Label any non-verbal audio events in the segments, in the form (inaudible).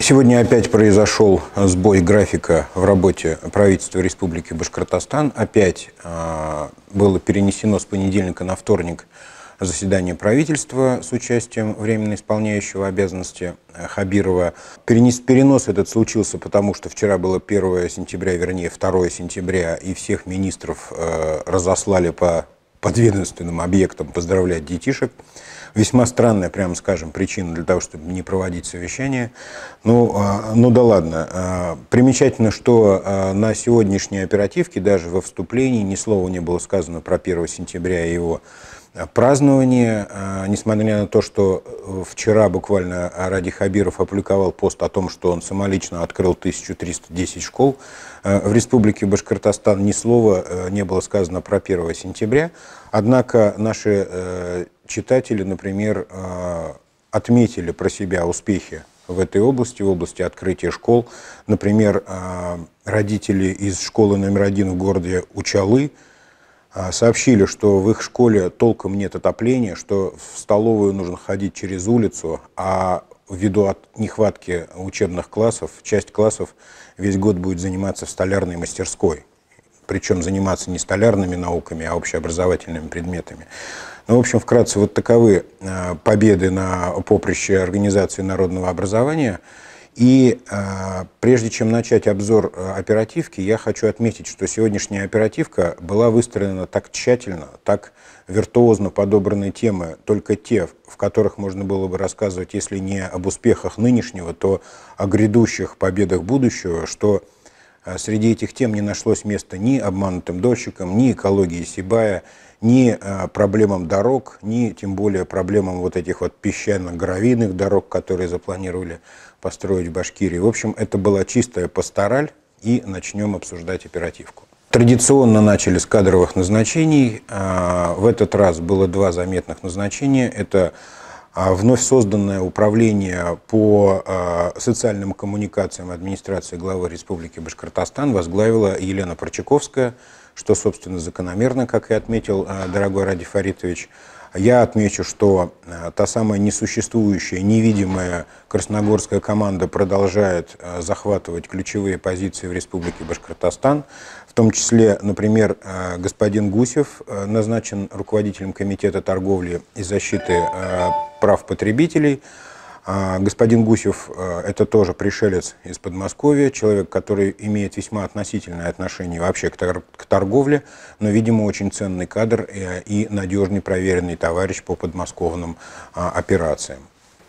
Сегодня опять произошел сбой графика в работе правительства Республики Башкортостан. Опять э, было перенесено с понедельника на вторник заседание правительства с участием временно исполняющего обязанности э, Хабирова. Перенес, перенос этот случился потому, что вчера было 1 сентября, вернее 2 сентября, и всех министров э, разослали по подведомственным объектам поздравлять детишек. Весьма странная, прямо скажем, причина для того, чтобы не проводить совещание. Ну, а, ну да ладно. А, примечательно, что а, на сегодняшней оперативке даже во вступлении ни слова не было сказано про 1 сентября и его празднование, а, несмотря на то, что э, вчера буквально Ради Хабиров опубликовал пост о том, что он самолично открыл 1310 школ, э, в республике Башкортостан ни слова э, не было сказано про 1 сентября. Однако наши читатели, например, а, отметили про себя успехи в этой области, в области открытия школ. Например, а, родители из школы номер один в городе Учалы – а, сообщили, что в их школе толком нет отопления, что в столовую нужно ходить через улицу, а ввиду от нехватки учебных классов, часть классов весь год будет заниматься в столярной мастерской. Причем заниматься не столярными науками, а общеобразовательными предметами. Ну, в общем, вкратце, вот таковы а, победы на поприще организации народного образования – и э, прежде чем начать обзор э, оперативки, я хочу отметить, что сегодняшняя оперативка была выстроена так тщательно, так виртуозно подобраны темы, только те, в которых можно было бы рассказывать, если не об успехах нынешнего, то о грядущих победах будущего, что э, среди этих тем не нашлось места ни обманутым дольщикам, ни экологии Сибая, ни э, проблемам дорог, ни тем более проблемам вот этих вот песчано-гравийных дорог, которые запланировали построить в Башкирии. В общем, это была чистая пастораль, и начнем обсуждать оперативку. Традиционно начали с кадровых назначений. Э, в этот раз было два заметных назначения. Это э, вновь созданное управление по социальным коммуникациям администрации главы Республики Башкортостан возглавила Елена Прочаковская – что, собственно, закономерно, как и отметил э, дорогой Ради Фаритович. Я отмечу, что э, та самая несуществующая, невидимая красногорская команда продолжает э, захватывать ключевые позиции в Республике Башкортостан. В том числе, например, господин Гусев назначен руководителем Комитета торговли и защиты прав потребителей. А господин Гусев э, – это тоже пришелец из Подмосковья, человек, который имеет весьма относительное отношение вообще к, торговле, но, видимо, очень ценный кадр э, и, надежный проверенный товарищ по подмосковным а, операциям.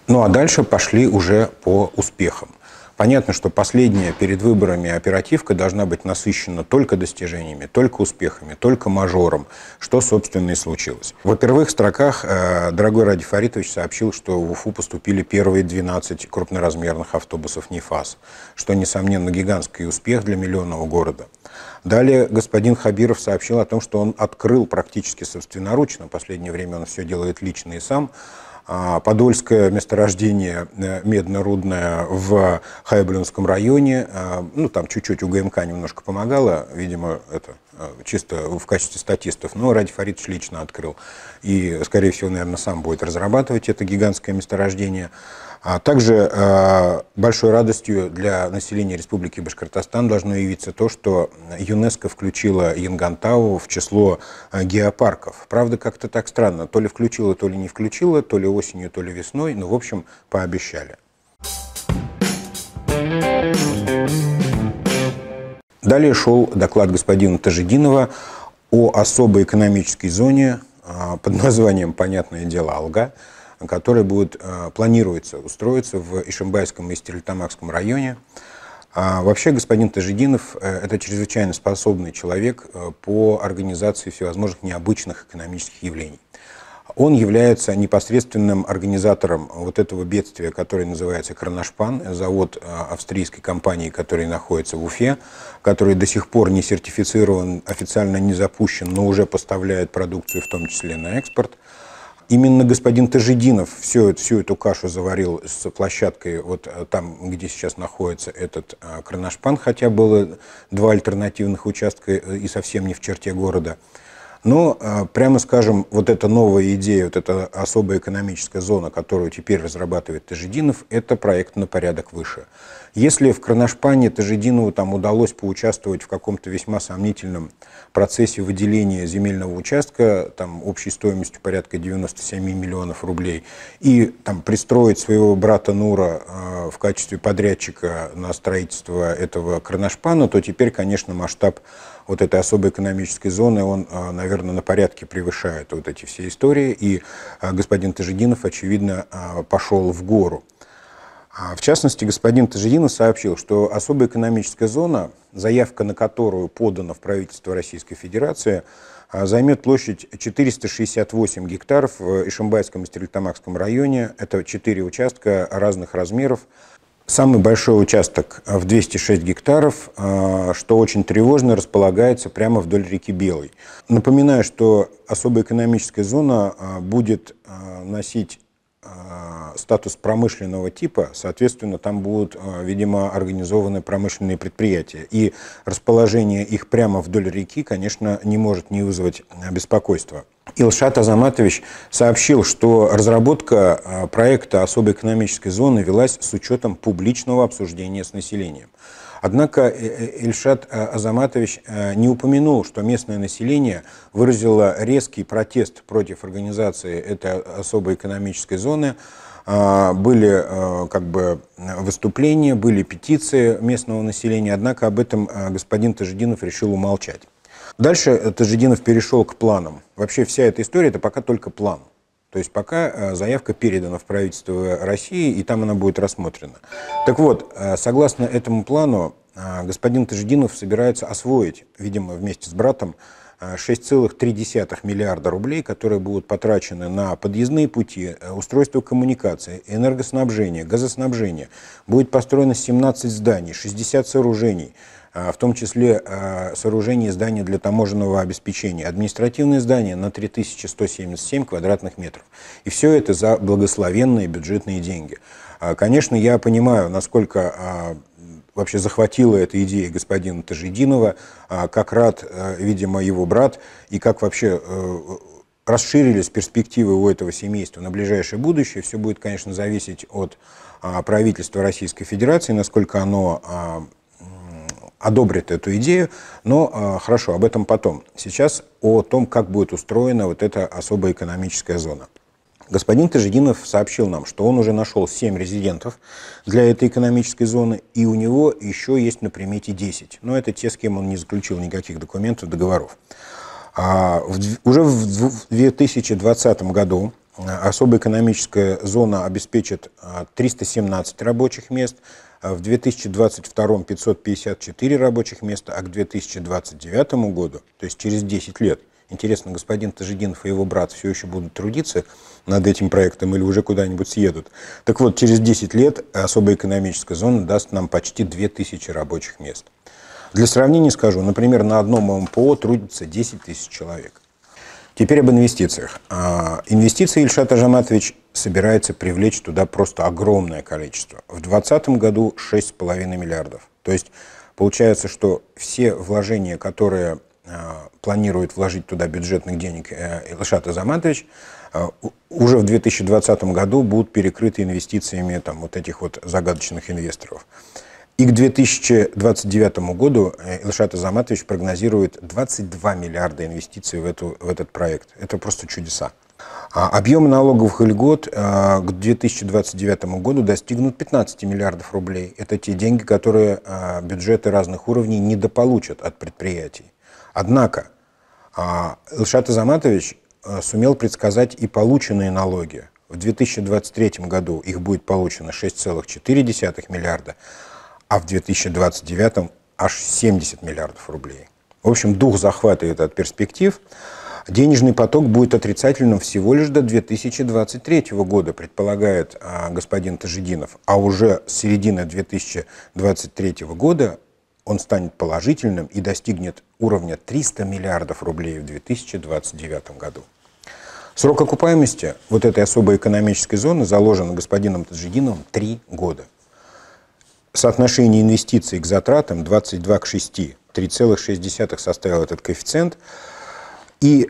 Ну а дальше пошли уже по успехам. Понятно, что последняя перед выборами оперативка должна быть насыщена только достижениями, только успехами, только мажором, что, собственно, и случилось. Во первых строках э, дорогой Ради Фаритович сообщил, что в Уфу поступили первые 12 крупноразмерных автобусов НИФАС, что, несомненно, гигантский успех для миллионного города. Далее господин Хабиров сообщил о том, что он открыл практически собственноручно, в последнее время он все делает лично и сам, а Подольское месторождение э, медно-рудное в Хайблинском районе. Э, ну, там чуть-чуть УГМК немножко помогало, видимо, это э, чисто в качестве статистов, но Ради Фаридович лично открыл. И, скорее всего, наверное, сам будет разрабатывать это гигантское месторождение. А также э, большой радостью для населения Республики Башкортостан должно явиться то, что ЮНЕСКО включила Янгантау в число э, геопарков. Правда, как-то так странно. То ли включила, то ли не включила, то ли осенью, то ли весной. Но, ну, в общем, пообещали. Далее шел доклад господина Тажидинова о особой экономической зоне э, под названием, понятное дело, «Алга», который будет, э, планируется устроиться в Ишимбайском и Стерлитамакском районе. А вообще господин Тажидинов э, – это чрезвычайно способный человек э, по организации всевозможных необычных экономических явлений. Он является непосредственным организатором вот этого бедствия, которое называется «Кронашпан», завод австрийской компании, который находится в Уфе, который до сих пор не сертифицирован, официально не запущен, но уже поставляет продукцию, в том числе на экспорт – Именно господин Тажидинов всю, всю эту кашу заварил с площадкой, вот э, там, где сейчас находится этот э, Кронашпан, хотя было два альтернативных участка э, и совсем не в черте города. Но, прямо скажем, вот эта новая идея, вот эта особая экономическая зона, которую теперь разрабатывает Тажидинов, это проект на порядок выше. Если в Кронашпане Тажидинову там удалось поучаствовать в каком-то весьма сомнительном процессе выделения земельного участка, там общей стоимостью порядка 97 миллионов рублей, и там пристроить своего брата Нура э, в качестве подрядчика на строительство этого Кронашпана, то теперь, конечно, масштаб вот этой особой экономической зоны, он, э, наверное, на порядке превышает вот эти все истории. И э, господин Тажидинов, очевидно, э, пошел в гору. А в частности, господин Тажидинов сообщил, что особая экономическая зона, заявка на которую подана в правительство Российской Федерации, а, займет площадь 468 гектаров в Ишимбайском и Стерлитамакском районе. Это четыре участка разных размеров. Самый большой участок в 206 гектаров, а, что очень тревожно, располагается прямо вдоль реки Белой. Напоминаю, что особая экономическая зона будет носить Э, статус промышленного типа, соответственно, там будут, э, видимо, организованы промышленные предприятия. И расположение их прямо вдоль реки, конечно, не может не вызвать беспокойства. Илшат Азаматович сообщил, что разработка а, проекта особой экономической зоны велась с учетом публичного обсуждения с населением. Однако э, э, Ильшат а, Азаматович а, не упомянул, что местное население выразило резкий протест против организации этой особой экономической зоны. Были как бы, выступления, были петиции местного населения, однако об этом господин Тажидинов решил умолчать. Дальше э, Тажидинов перешел к планам. Вообще вся эта история – это пока только план. То есть пока э, заявка передана в правительство России, и там она будет рассмотрена. Так вот, э, согласно этому плану, господин Тажидинов собирается освоить, видимо, вместе с братом, 6,3 миллиарда рублей, которые будут потрачены на подъездные пути, устройство коммуникации, энергоснабжение, газоснабжение. Будет построено 17 зданий, 60 сооружений – а, в том числе а, сооружение здания для таможенного обеспечения, административное здание на 3177 квадратных метров. И все это за благословенные бюджетные деньги. А, конечно, я понимаю, насколько вообще захватила эта идея господина Тажидинова, как рад, видимо, его брат, и как вообще э, расширились перспективы у этого семейства на ближайшее будущее. Все будет, конечно, зависеть от правительства Российской Федерации, насколько оно одобрит эту идею, но а, хорошо, об этом потом. Сейчас о том, как будет устроена вот эта особая экономическая зона. Господин Кожединов сообщил нам, что он уже нашел 7 резидентов для этой экономической зоны, и у него еще есть на примете 10. Но это те, с кем он не заключил никаких документов, договоров. А в, уже в 2020 году а, особая экономическая зона обеспечит 317 а, рабочих мест, а в 2022 554 рабочих места, а к 2029 году, то есть через 10 лет, интересно, господин Тажидинов и его брат все еще будут трудиться над этим проектом или уже куда-нибудь съедут. Так вот, через 10 лет особая экономическая зона даст нам почти 2000 рабочих мест. Для сравнения скажу, например, на одном МПО трудится 10 тысяч человек. Теперь об инвестициях. А, инвестиции, Ильшат Ажаматович, собирается привлечь туда просто огромное количество. В 2020 году 6,5 миллиардов. То есть получается, что все вложения, которые э, планирует вложить туда бюджетных денег э, Илшат Азаматович, э, уже в 2020 году будут перекрыты инвестициями там, вот этих вот загадочных инвесторов. И к 2029 году э, Илшат Азаматович прогнозирует 22 миллиарда инвестиций в, эту, в этот проект. Это просто чудеса. А объем налоговых льгот а, к 2029 году достигнут 15 миллиардов рублей. Это те деньги, которые а, бюджеты разных уровней недополучат от предприятий. Однако Илшат Азаматович сумел предсказать и полученные налоги. В 2023 году их будет получено 6,4 миллиарда, а в 2029 аж 70 миллиардов рублей. В общем, дух захватывает от перспектив. Денежный поток будет отрицательным всего лишь до 2023 года, предполагает а, господин Тажидинов. А уже с середины 2023 года он станет положительным и достигнет уровня 300 миллиардов рублей в 2029 году. Срок окупаемости вот этой особой экономической зоны заложен господином Таджидиновым 3 года. Соотношение инвестиций к затратам 22 к 6, 3,6 составил этот коэффициент – и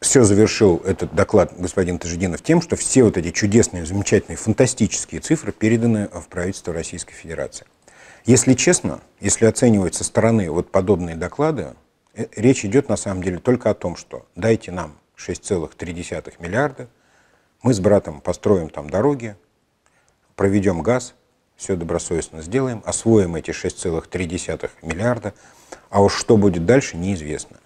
все завершил этот доклад господин Тажидинов тем, что все вот эти чудесные, замечательные, фантастические цифры переданы в правительство Российской Федерации. Если честно, если оценивать со стороны вот подобные доклады, э, речь идет на самом деле только о том, что дайте нам 6,3 миллиарда, мы с братом построим там дороги, проведем газ, все добросовестно сделаем, освоим эти 6,3 миллиарда, а уж что будет дальше, неизвестно.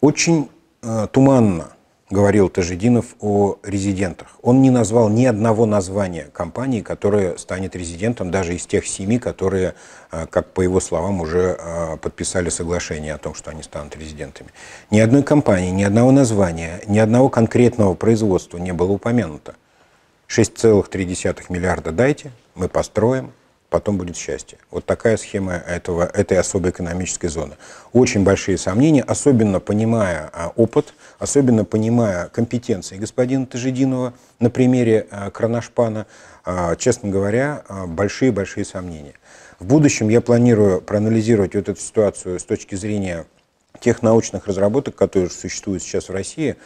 Очень э, туманно говорил Тажидинов о резидентах. Он не назвал ни одного названия компании, которая станет резидентом, даже из тех семи, которые, э, как по его словам, уже э, подписали соглашение о том, что они станут резидентами. Ни одной компании, ни одного названия, ни одного конкретного производства не было упомянуто. 6,3 миллиарда дайте, мы построим, потом будет счастье. Вот такая схема этого, этой особой экономической зоны. Очень большие сомнения, особенно понимая а, опыт, особенно понимая компетенции господина Тажидинова на примере а, Кронашпана, а, честно говоря, большие-большие сомнения. В будущем я планирую проанализировать вот эту ситуацию с точки зрения тех научных разработок, которые существуют сейчас в России,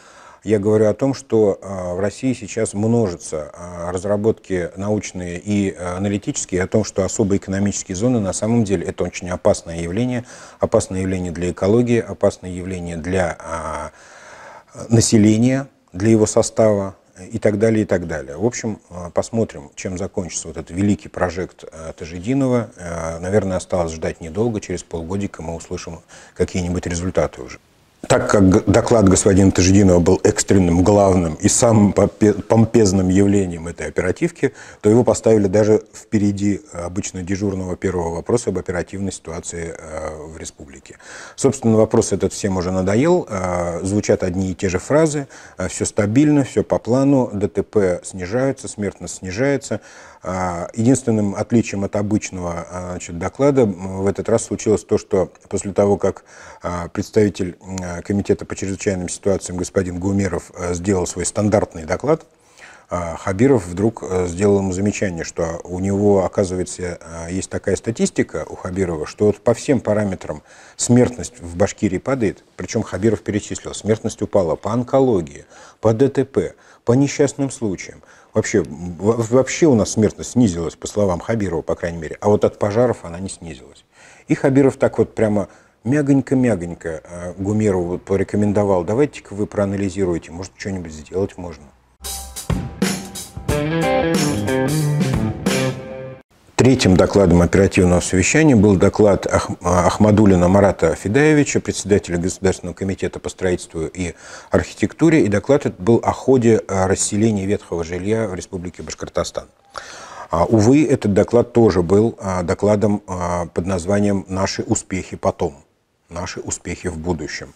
я говорю о том, что э, в России сейчас множатся э, разработки научные и э, аналитические о том, что особые экономические зоны на самом деле это очень опасное явление, опасное явление для экологии, опасное явление для а, населения, для его состава, и так далее, и так далее. В общем, посмотрим, чем закончится вот этот великий прожект Тажидинова. Наверное, осталось ждать недолго, через полгодика мы услышим какие-нибудь результаты уже. Так как доклад господина Тажидинова был экстренным, главным и самым помпезным явлением этой оперативки, то его поставили даже впереди э, обычно дежурного первого вопроса об оперативной ситуации э, в республике. Собственно, вопрос этот всем уже надоел, э, звучат одни и те же фразы, все стабильно, все по плану, ДТП снижаются, смертность снижается. Единственным отличием от обычного значит, доклада в этот раз случилось то, что после того, как представитель комитета по чрезвычайным ситуациям господин Гумеров э, сделал свой стандартный доклад, а Хабиров вдруг э, сделал ему замечание, что у него, оказывается, э, есть такая статистика у Хабирова, что вот по всем параметрам смертность в Башкирии падает, причем Хабиров перечислил, смертность упала по онкологии, по ДТП, по несчастным случаям. Вообще, вообще у нас смертность снизилась, по словам Хабирова, по крайней мере, а вот от пожаров она не снизилась. И Хабиров так вот прямо мягонько-мягонько а, Гумерову порекомендовал, давайте-ка вы проанализируете, может, что-нибудь сделать можно. Третьим докладом оперативного совещания был доклад Ах... Ахмадулина Марата Федаевича, председателя Государственного комитета по строительству и архитектуре, и доклад этот был о ходе а, расселения ветхого жилья в Республике Башкортостан. А, увы, этот доклад тоже был докладом под названием «Наши успехи потом» наши успехи в будущем.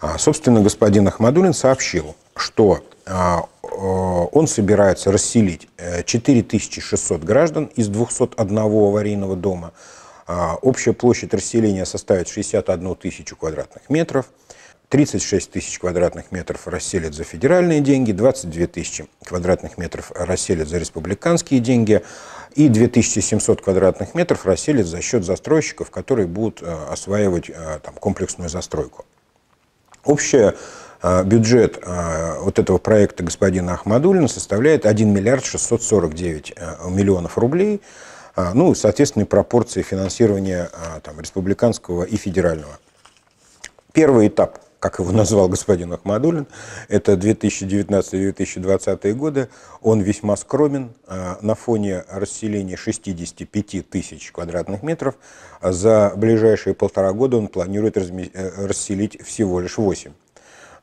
А, собственно, господин Ахмадулин сообщил, что а, э, он собирается расселить 4600 э, граждан из 201 аварийного дома. А, общая площадь расселения составит 61 тысячу квадратных метров. 36 тысяч квадратных метров расселят за федеральные деньги, 22 тысячи квадратных метров расселят за республиканские деньги и 2700 квадратных метров расселят за счет застройщиков, которые будут э, осваивать э, там, комплексную застройку. Общая э, бюджет вот этого проекта господина Ахмадулина составляет 1 миллиард 649 миллионов рублей, ну, соответственно, пропорции финансирования там, республиканского и федерального. Первый этап как его (laughs) назвал господин Ахмадулин, это 2019-2020 годы, он весьма скромен. А, на фоне расселения 65 тысяч квадратных метров а за ближайшие полтора года он планирует э, расселить всего лишь 8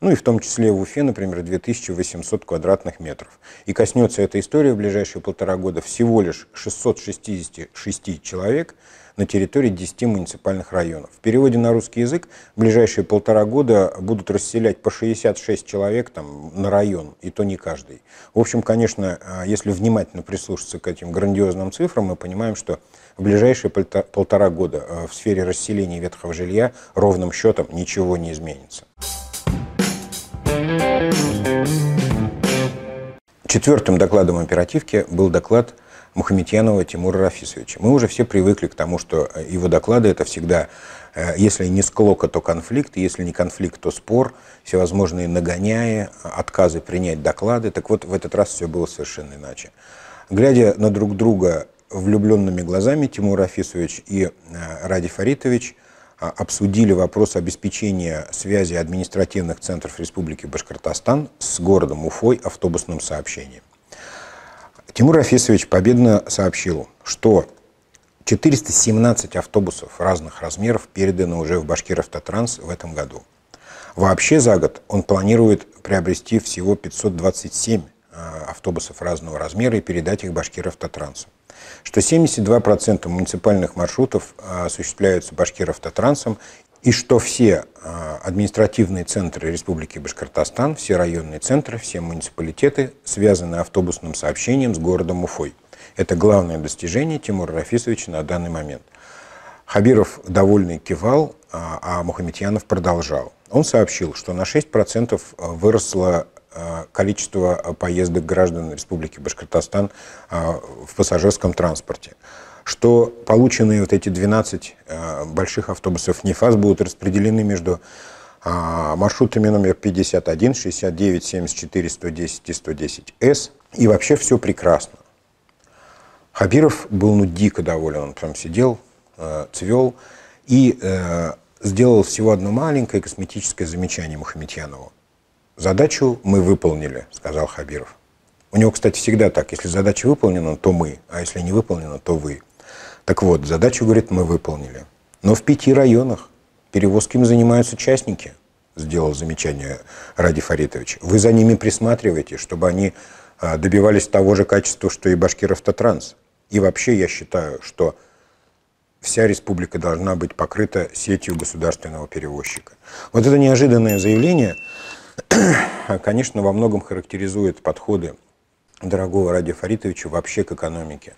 ну и в том числе в Уфе, например, 2800 квадратных метров. И коснется эта история в ближайшие полтора года всего лишь 666 человек, на территории 10 муниципальных районов. В переводе на русский язык в ближайшие полтора года будут расселять по 66 человек там, на район, и то не каждый. В общем, конечно, э, если внимательно прислушаться к этим грандиозным цифрам, мы понимаем, что в ближайшие полтора года э, в сфере расселения ветхого жилья ровным счетом ничего не изменится. Четвертым докладом оперативки был доклад Мухаметьянова Тимура Рафисовича. Мы уже все привыкли к тому, что э, его доклады это всегда, э, если не склока, то конфликт, если не конфликт, то спор, всевозможные нагоняя, отказы принять доклады. Так вот, в этот раз все было совершенно иначе. Глядя на друг друга влюбленными глазами, Тимур Рафисович и э, Ради Фаритович а, – обсудили вопрос обеспечения связи административных центров Республики Башкортостан с городом Уфой автобусным сообщением. Тимур Рафисович победно сообщил, что 417 автобусов разных размеров переданы уже в Башкиров-Татранс в этом году. Вообще за год он планирует приобрести всего 527 а, автобусов разного размера и передать их Башкиров-Татрансу. Что 72% муниципальных маршрутов а, осуществляются Башкиров-Татрансом и что все а, административные центры Республики Башкортостан, все районные центры, все муниципалитеты связаны автобусным сообщением с городом Уфой. Это главное достижение Тимура Рафисовича на данный момент. Хабиров довольный кивал, а, а Мухаметьянов продолжал. Он сообщил, что на 6% а, выросло количество поездок граждан Республики Башкортостан в пассажирском транспорте что полученные вот эти 12 э, больших автобусов НИФАС будут распределены между а, маршрутами номер 51, 69, 74, 110 и 110С. И вообще все прекрасно. Хабиров был ну дико доволен, он прям сидел, э, цвел и э, сделал всего одно маленькое косметическое замечание Мухаметьянову. «Задачу мы выполнили», — сказал Хабиров. У него, кстати, всегда так. Если задача выполнена, то мы, а если не выполнена, то вы. Так вот, задачу, говорит, мы выполнили. Но в пяти районах перевозки им занимаются частники, сделал замечание Ради Фаритович. Вы за ними присматриваете, чтобы они а, добивались того же качества, что и Башкиров-Татранс. И вообще я считаю, что вся республика должна быть покрыта сетью государственного перевозчика. Вот это неожиданное заявление, (clears throat) конечно, во многом характеризует подходы дорогого Ради Фаритовича вообще к экономике.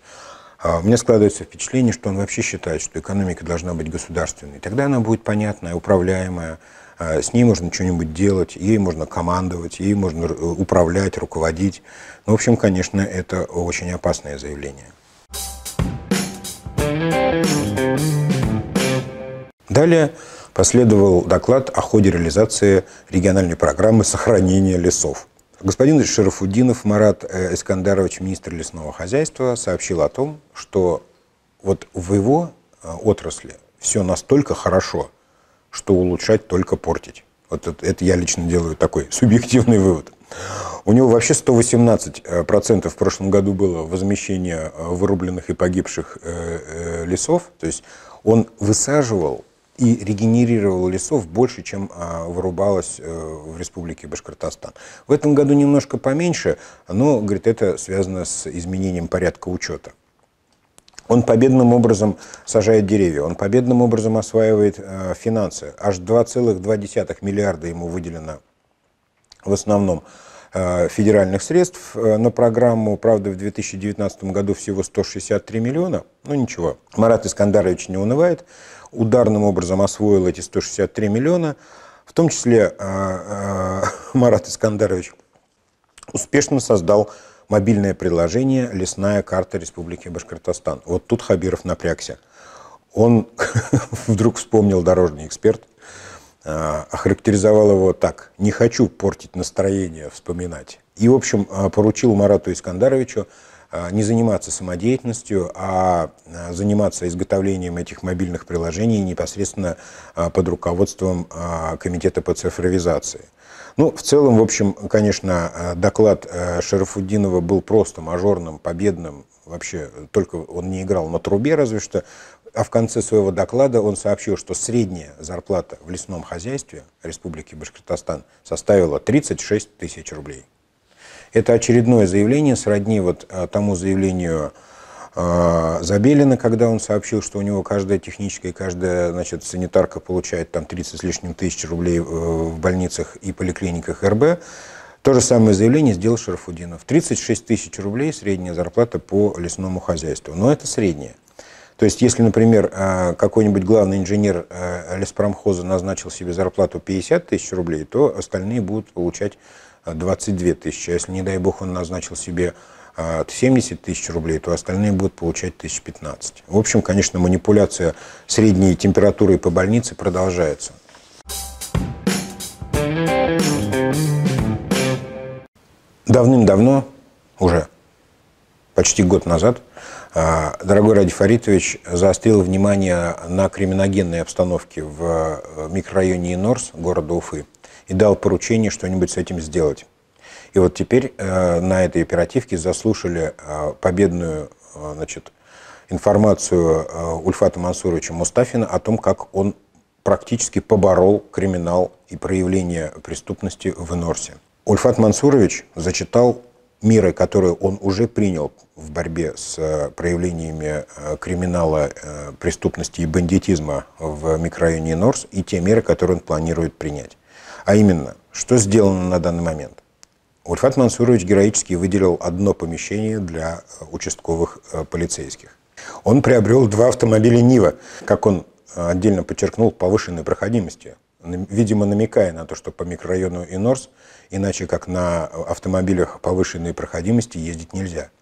У а, меня складывается впечатление, что он вообще считает, что экономика должна быть государственной. Тогда она будет понятная, управляемая, а, с ней можно что-нибудь делать, ей можно командовать, ей можно э, управлять, руководить. Ну, в общем, конечно, это очень опасное заявление. Далее последовал доклад о ходе реализации региональной программы сохранения лесов. Господин Шерафудинов Марат э, Искандарович, министр лесного хозяйства, сообщил о том, что вот в его э, отрасли все настолько хорошо, что улучшать только портить. Вот это, это я лично делаю такой (laughs) субъективный вывод. У него вообще 118% э, в прошлом году было возмещение вырубленных и погибших лесов. То есть он высаживал и регенерировало лесов больше, чем а, вырубалось э, в республике Башкортостан. В этом году немножко поменьше, но, говорит, это связано с изменением порядка учета. Он победным образом сажает деревья, он победным образом осваивает э, финансы. Аж 2,2 миллиарда ему выделено в основном э, федеральных средств на программу. Правда, в 2019 году всего 163 миллиона. Ну ничего, Марат Искандарович не унывает ударным образом освоил эти 163 миллиона, в том числе э, э, (laughs) Марат Искандарович успешно создал мобильное приложение «Лесная карта Республики Башкортостан». Вот тут Хабиров напрягся. Он (laughs) вдруг вспомнил дорожный эксперт, э, охарактеризовал его так. «Не хочу портить настроение, вспоминать». И, в общем, поручил Марату Искандаровичу а, не заниматься самодеятельностью, а, а заниматься изготовлением этих мобильных приложений непосредственно а, под руководством Комитета по цифровизации. Ну, в целом, в общем, конечно, доклад Шарафуддинова был просто мажорным, победным. Вообще, только он не играл на трубе, разве что. А в конце своего доклада он сообщил, что средняя зарплата в лесном хозяйстве Республики Башкортостан составила 36 тысяч рублей. Это очередное заявление сродни вот а, тому заявлению а, Забелина, когда он сообщил, что у него каждая техничка и каждая значит, санитарка получает там 30 с лишним тысяч рублей э, в больницах и поликлиниках РБ, то же самое заявление сделал Шарафудинов. 36 тысяч рублей средняя зарплата по лесному хозяйству. Но это средняя. То есть, если, например, а, какой-нибудь главный инженер леспромхоза назначил себе зарплату 50 тысяч рублей, то остальные будут получать 22 тысячи. А если, не дай бог, он назначил себе 70 а, тысяч рублей, то остальные будут получать 1015. В общем, конечно, манипуляция средней температурой по больнице продолжается. Давным-давно, уже почти год назад, а, дорогой Ради Фаритович заострил внимание на криминогенной обстановке в э, микрорайоне Инорс города Уфы и дал поручение что-нибудь с этим сделать. И вот теперь э, на этой оперативке заслушали э, победную э, значит, информацию э, Ульфата Мансуровича Мустафина о том, как он практически поборол криминал и проявление преступности в Норсе. Ульфат Мансурович зачитал меры, которые он уже принял в борьбе с э, проявлениями э, криминала, э, преступности и бандитизма в микрорайоне Норс, и те меры, которые он планирует принять. А именно, что сделано на данный момент? Ульфат Мансурович героически выделил одно помещение для э, участковых э, полицейских. Он приобрел два автомобиля «Нива», как он э, отдельно подчеркнул, повышенной проходимости, видимо, намекая на то, что по микрорайону Инорс, иначе как на автомобилях повышенной проходимости ездить нельзя –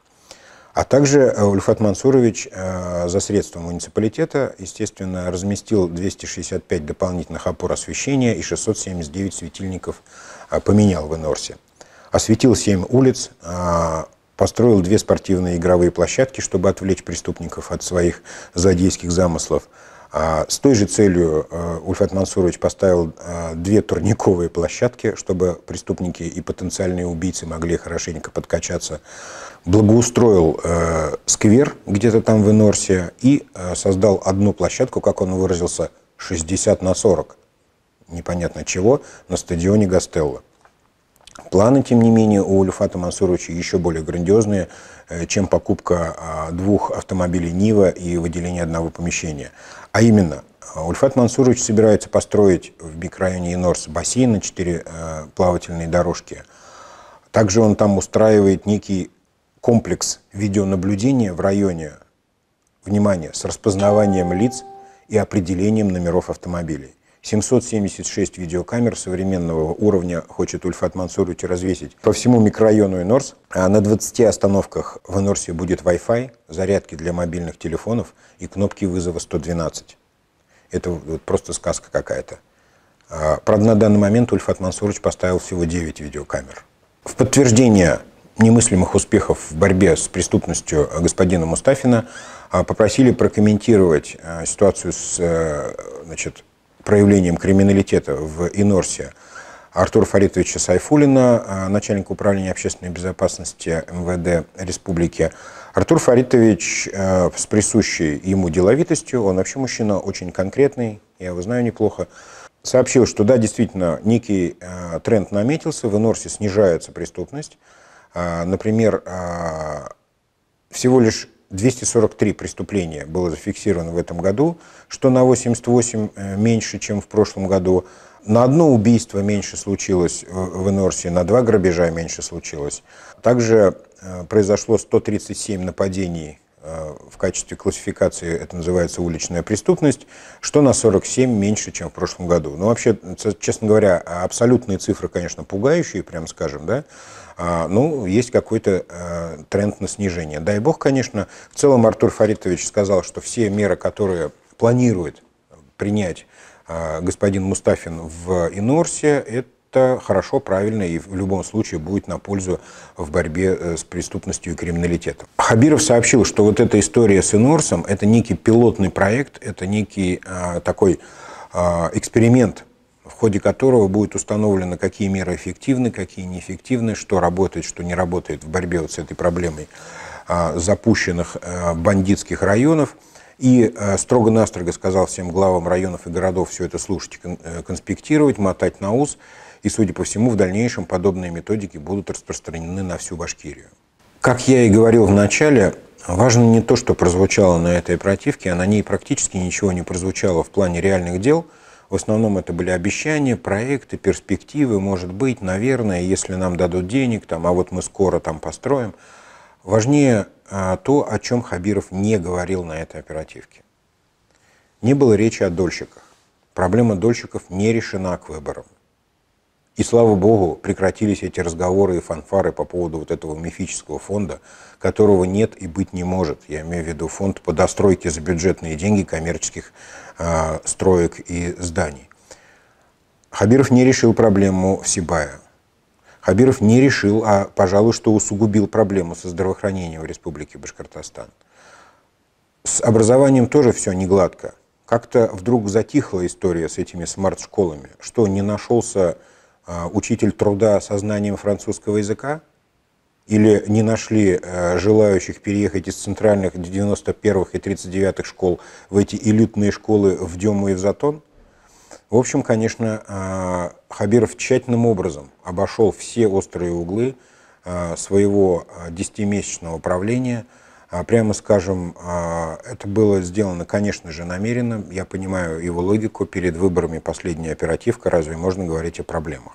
а также э, Ульфат Мансурович э, за средства муниципалитета, естественно, разместил 265 дополнительных опор освещения и 679 светильников э, поменял в Энорсе. Осветил 7 улиц, построил две спортивные игровые площадки, чтобы отвлечь преступников от своих злодейских замыслов – а с той же целью э, Ульфат Мансурович поставил э, две турниковые площадки, чтобы преступники и потенциальные убийцы могли хорошенько подкачаться. Благоустроил э, сквер где-то там в Энорсе и создал одну площадку, как он выразился, 60 на 40. Непонятно чего, на стадионе Гастелло. Планы, тем не менее, у Ульфата Мансуровича еще более грандиозные – Э, чем покупка а, двух автомобилей Нива и выделение одного помещения. А именно, э, Ульфат Мансурович собирается построить в микрорайоне Инорс бассейн на четыре э, плавательные дорожки. Также он там устраивает некий комплекс видеонаблюдения в районе, внимание, с распознаванием лиц и определением номеров автомобилей. 776 видеокамер современного уровня хочет Ульфат Мансурович развесить по всему микрорайону Энорс. А на 20 остановках в Энорсе будет Wi-Fi, зарядки для мобильных телефонов и кнопки вызова 112. Это вот просто сказка какая-то. А, правда, на данный момент Ульфат Мансурович поставил всего 9 видеокамер. В подтверждение немыслимых успехов в борьбе с преступностью господина Мустафина а, попросили прокомментировать ситуацию с э, значит, проявлением криминалитета в Инорсе Артура Фаритовича Сайфулина, а, начальника управления общественной безопасности МВД Республики. Артур Фаритович э, с присущей ему деловитостью, он вообще мужчина очень конкретный, я его знаю неплохо, сообщил, что да, действительно, некий э, тренд наметился, в Инорсе снижается преступность. А, например, а, всего лишь 243 преступления было зафиксировано в этом году, что на 88 э, меньше, чем в прошлом году. На одно убийство меньше случилось э, в Энорсе, на два грабежа меньше случилось. Также э, произошло 137 нападений Э, в качестве классификации это называется уличная преступность, что на 47 меньше, чем в прошлом году. Ну, вообще, честно говоря, абсолютные цифры, конечно, пугающие, прям скажем, да, а, ну, есть какой-то э, тренд на снижение. Дай бог, конечно, в целом Артур Фаритович сказал, что все меры, которые планирует принять э, господин Мустафин в Инорсе, это это хорошо, правильно и в любом случае будет на пользу в борьбе э, с преступностью и криминалитетом. Хабиров сообщил, что вот эта история с Инорсом – это некий пилотный проект, это некий а, такой а, эксперимент, в ходе которого будет установлено, какие меры эффективны, какие неэффективны, что работает, что не работает в борьбе вот с этой проблемой а, запущенных а, бандитских районов – и э, строго-настрого сказал всем главам районов и городов все это слушать, конспектировать, мотать на ус, и, судя по всему, в дальнейшем подобные методики будут распространены на всю Башкирию. Как я и говорил в начале, важно не то, что прозвучало на этой противке, а на ней практически ничего не прозвучало в плане реальных дел. В основном это были обещания, проекты, перспективы, может быть, наверное, если нам дадут денег, там, а вот мы скоро там построим. Важнее а, то, о чем Хабиров не говорил на этой оперативке. Не было речи о дольщиках. Проблема дольщиков не решена к выборам. И слава богу, прекратились эти разговоры и фанфары по поводу вот этого мифического фонда, которого нет и быть не может. Я имею в виду фонд по достройке за бюджетные деньги коммерческих э, строек и зданий. Хабиров не решил проблему Сибая. Хабиров не решил, а, пожалуй, что усугубил проблему со здравоохранением в Республике Башкортостан. С образованием тоже все не гладко. Как-то вдруг затихла история с этими смарт-школами, что не нашелся а, учитель труда со знанием французского языка, или не нашли э, желающих переехать из центральных 91-х и 39-х школ в эти элитные школы в Дему и в Затон. В общем, конечно, а, Хабиров тщательным образом обошел все острые углы а, своего 10-месячного правления – а, прямо скажем, а, это было сделано, конечно же, намеренно. Я понимаю его логику. Перед выборами последняя оперативка. Разве можно говорить о проблемах?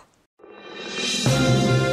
Thank you.